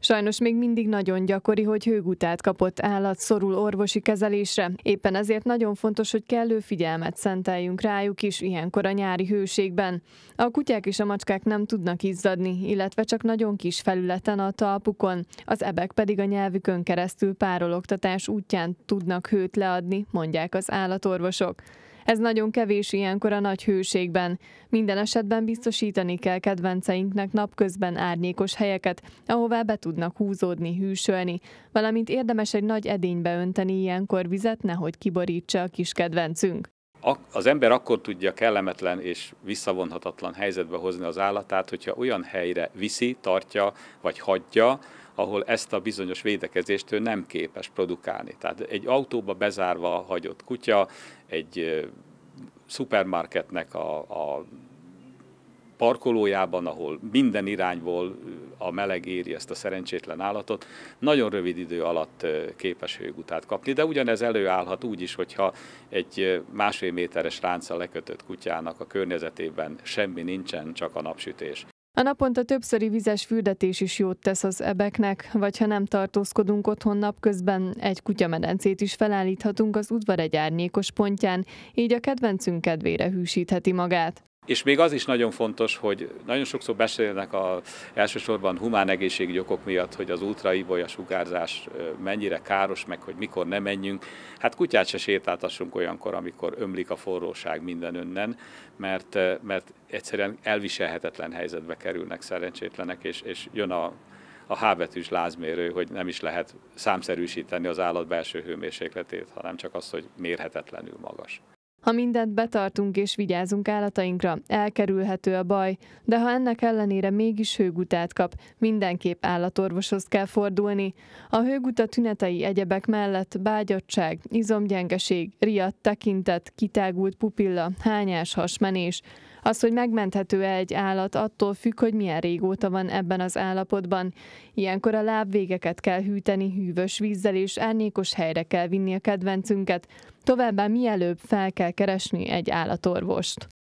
Sajnos még mindig nagyon gyakori, hogy hőgutát kapott állat szorul orvosi kezelésre. Éppen ezért nagyon fontos, hogy kellő figyelmet szenteljünk rájuk is ilyenkor a nyári hőségben. A kutyák és a macskák nem tudnak izzadni, illetve csak nagyon kis felületen a talpukon, az ebek pedig a nyelvükön keresztül párologtatás útján tudnak hőt leadni, mondják az állatorvosok. Ez nagyon kevés ilyenkor a nagy hőségben. Minden esetben biztosítani kell kedvenceinknek napközben árnyékos helyeket, ahová be tudnak húzódni, hűsölni, valamint érdemes egy nagy edénybe önteni ilyenkor vizet, nehogy kiborítsa a kis kedvencünk. Az ember akkor tudja kellemetlen és visszavonhatatlan helyzetbe hozni az állatát, hogyha olyan helyre viszi, tartja vagy hagyja, ahol ezt a bizonyos védekezést ő nem képes produkálni. Tehát egy autóba bezárva hagyott kutya, egy szupermarketnek a, a parkolójában, ahol minden irányból a meleg éri ezt a szerencsétlen állatot, nagyon rövid idő alatt képes hőgutát kapni, de ugyanez előállhat úgy is, hogyha egy másfél méteres ránca lekötött kutyának a környezetében semmi nincsen, csak a napsütés. A naponta többszöri vizes fürdetés is jót tesz az ebeknek, vagy ha nem tartózkodunk otthon napközben, egy kutyamedencét is felállíthatunk az udvar egy árnyékos pontján, így a kedvencünk kedvére hűsítheti magát. És még az is nagyon fontos, hogy nagyon sokszor beszélnek a, elsősorban humán egészségügyi okok miatt, hogy az ultraibolya sugárzás mennyire káros, meg hogy mikor ne menjünk. Hát kutyát se sétáltassunk olyankor, amikor ömlik a forróság minden önnen, mert, mert egyszerűen elviselhetetlen helyzetbe kerülnek szerencsétlenek, és, és jön a a H betűs lázmérő, hogy nem is lehet számszerűsíteni az állat belső hőmérsékletét, hanem csak azt, hogy mérhetetlenül magas. Ha mindent betartunk és vigyázunk állatainkra, elkerülhető a baj, de ha ennek ellenére mégis hőgutát kap, mindenképp állatorvoshoz kell fordulni. A hőguta tünetei egyebek mellett bágyadság, izomgyengeség, riadt tekintet, kitágult pupilla, hányás hasmenés. Az, hogy megmenthető -e egy állat, attól függ, hogy milyen régóta van ebben az állapotban. Ilyenkor a lábvégeket kell hűteni hűvös vízzel, és árnyékos helyre kell vinni a kedvencünket. Továbbá mielőbb fel kell keresni egy állatorvost.